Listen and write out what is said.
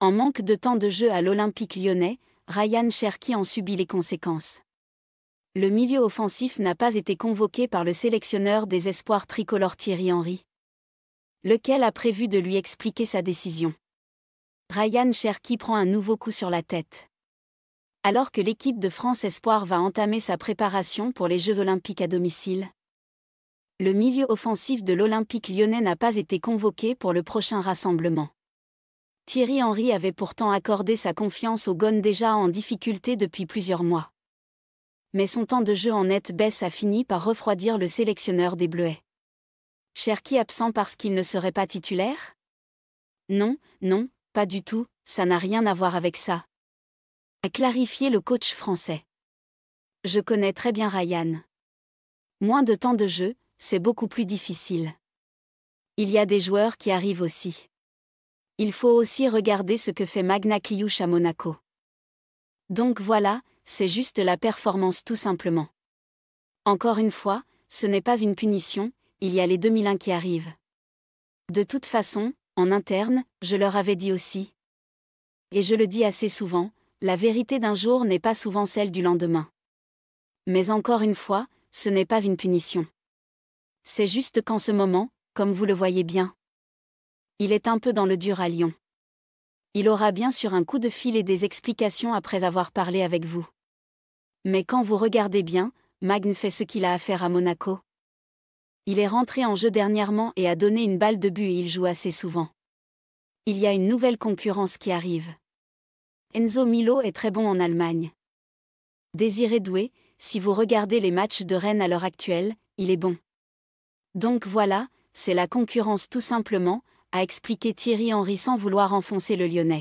En manque de temps de jeu à l'Olympique lyonnais, Ryan Cherki en subit les conséquences. Le milieu offensif n'a pas été convoqué par le sélectionneur des espoirs tricolores Thierry Henry, lequel a prévu de lui expliquer sa décision. Ryan Cherki prend un nouveau coup sur la tête. Alors que l'équipe de France Espoir va entamer sa préparation pour les Jeux Olympiques à domicile, le milieu offensif de l'Olympique lyonnais n'a pas été convoqué pour le prochain rassemblement. Thierry Henry avait pourtant accordé sa confiance au gon déjà en difficulté depuis plusieurs mois. Mais son temps de jeu en nette baisse a fini par refroidir le sélectionneur des Bleuets. Cherki absent parce qu'il ne serait pas titulaire Non, non, pas du tout, ça n'a rien à voir avec ça. A clarifié le coach français. Je connais très bien Ryan. Moins de temps de jeu, c'est beaucoup plus difficile. Il y a des joueurs qui arrivent aussi il faut aussi regarder ce que fait Magna à Monaco. Donc voilà, c'est juste la performance tout simplement. Encore une fois, ce n'est pas une punition, il y a les 2001 qui arrivent. De toute façon, en interne, je leur avais dit aussi. Et je le dis assez souvent, la vérité d'un jour n'est pas souvent celle du lendemain. Mais encore une fois, ce n'est pas une punition. C'est juste qu'en ce moment, comme vous le voyez bien, il est un peu dans le dur à Lyon. Il aura bien sûr un coup de fil et des explications après avoir parlé avec vous. Mais quand vous regardez bien, Magne fait ce qu'il a à faire à Monaco. Il est rentré en jeu dernièrement et a donné une balle de but et il joue assez souvent. Il y a une nouvelle concurrence qui arrive. Enzo Milo est très bon en Allemagne. Désiré Doué, si vous regardez les matchs de Rennes à l'heure actuelle, il est bon. Donc voilà, c'est la concurrence tout simplement, a expliqué Thierry Henry sans vouloir enfoncer le Lyonnais.